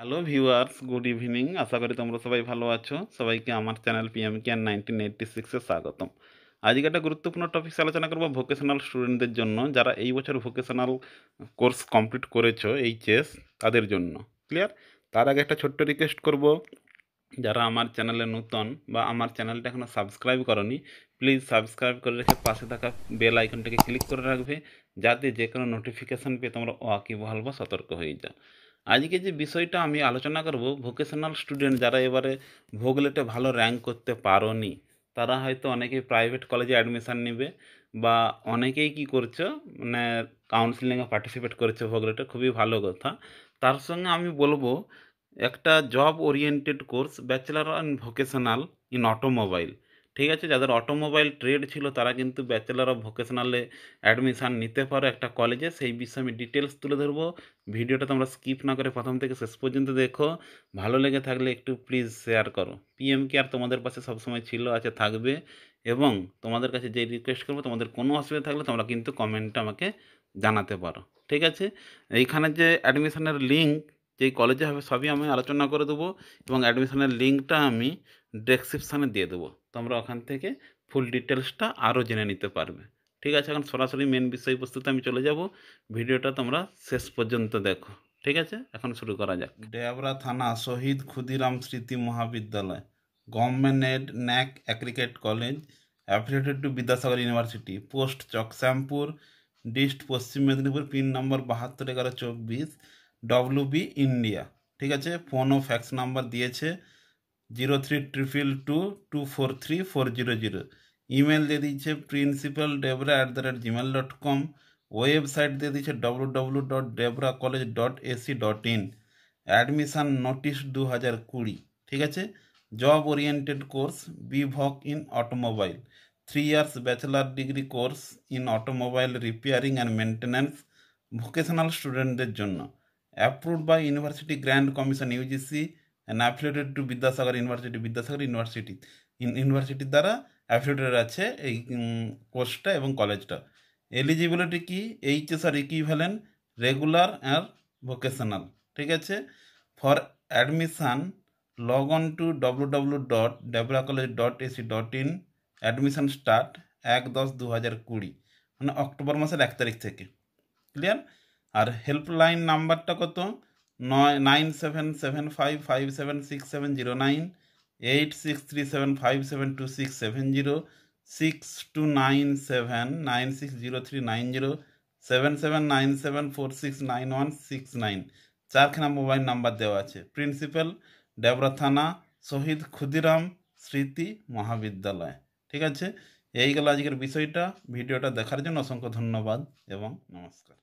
hello viewers good evening আশা করি তোমরা সবাই ভালো আছো সবাইকে আমার channel PM care nineteen eighty সিক্সে স্বাগতম আজকে একটা গুরুত্বপূর্ণ টপিক আলোচনা করবো ভোকেশনাল স্টুডেন্টদের জন্য যারা এই বছর ভোকেশনাল কোর্স কমপ্লিট করেছো এইচএস তাদের জন্য ক্লিয়ার তার আগে একটা ছোট্ট রিকোয়েস্ট করব যারা আমার চ্যানেলে নতুন বা আমার চ্যানেলটা এখনও সাবস্ক্রাইব করনি প্লিজ সাবস্ক্রাইব করে রেখে পাশে থাকা বেল আইকনটাকে ক্লিক করে রাখবে যাতে যে কোনো নোটিফিকেশান পেয়ে তোমরা ওয়াকিবহাল বা সতর্ক হয়ে যাও আজকে যে বিষয়টা আমি আলোচনা করব ভোকেশনাল স্টুডেন্ট যারা এবারে ভোগলেটে ভালো র্যাঙ্ক করতে নি তারা হয়তো অনেকেই প্রাইভেট কলেজে অ্যাডমিশান নেবে বা অনেকেই কি করছো মানে কাউন্সিলিংয়ে পার্টিসিপেট করেছে ভোগলেটে খুবই ভালো কথা তার সঙ্গে আমি বলবো একটা job oriented course bachelor on vocational in automobile ঠিক আছে যাদের অটোমোবাইল ট্রেড ছিল তারা কিন্তু ব্যাচেলার অফ ভোকেশনালে অ্যাডমিশান নিতে পারো একটা কলেজে সেই বিষয়ে আমি ডিটেলস তুলে ধরবো ভিডিওটা তোমরা স্কিপ না করে প্রথম থেকে শেষ পর্যন্ত দেখো ভালো লেগে থাকলে একটু প্লিজ শেয়ার করো পিএম কেয়ার তোমাদের পাশে সবসময় ছিল আছে থাকবে এবং তোমাদের কাছে যে রিকোয়েস্ট করবো তোমাদের কোনো অসুবিধা থাকলে তোমরা কিন্তু কমেন্টটা আমাকে জানাতে পারো ঠিক আছে এইখানে যে অ্যাডমিশানের লিঙ্ক যেই কলেজে হবে সবই আমি আলোচনা করে দেবো এবং অ্যাডমিশনের লিঙ্কটা আমি ডেসক্রিপশানে দিয়ে দেবো তোমরা ওখান থেকে ফুল ডিটেলসটা আরও জেনে নিতে পারবে ঠিক আছে এখন সরাসরি মেন বিষয়বস্তুতে আমি চলে যাব ভিডিওটা তোমরা শেষ পর্যন্ত দেখো ঠিক আছে এখন শুরু করা যাক ডেয়াবরা থানা শহীদ Kshudiram Smriti Mahavidyalaya government aided NAAC accredited college affiliated to Vidyasagar university post Chakshyampur dist Paschim Medinipur pin নম্বর বাহাত্তর এগারো চব্বিশ ডব্লু বি ইন্ডিয়া ঠিক আছে ফোন ও ফ্যাক্স নাম্বার দিয়েছে zero three triple two two four three four zero zero email দিয়ে দিচ্ছে principal Debra at the rate gmail dot com website দিয়ে দিচ্ছে W W dot Debra college dot AC dot in admission notice দু হাজার কুড়ি ঠিক আছে job oriented course B Voc in automobile three years bachelor degree course in automobile repairing and maintenance vocational স্টুডেন্টদের জন্য approved by University Grand Commission UGC and affiliated to Vidyasagar University Vidyasagar University ইউনিভার্সিটির দ্বারা affiliated আছে এই কোর্সটা এবং কলেজটা eligibility কি এইচএস আর ইকুইভ্যালেন্ট রেগুলার অ্যান্ড ভোকেশনাল ঠিক আছে for admission log on to W W dot Debra college dot AC dot in admission start এক দশ দু হাজার কুড়ি মানে অক্টোবর মাসের এক তারিখ থেকে ক্লিয়ার আর হেল্পলাইন নাম্বারটা কত নয় nine seven seven five five seven six seven zero nine eight six three seven five seven two six seven zero six two nine seven nine six zero three nine zero seven seven nine seven four six nine one six nine চারখানা mobile number দেওয়া আছে principal Debra থানা শহীদ ক্ষুদিরাম স্মৃতি মহাবিদ্যালয় ঠিক আছে এই গেল আজকের বিষয়টা ভিডিওটা দেখার জন্য অসংখ্য ধন্যবাদ এবং নমস্কার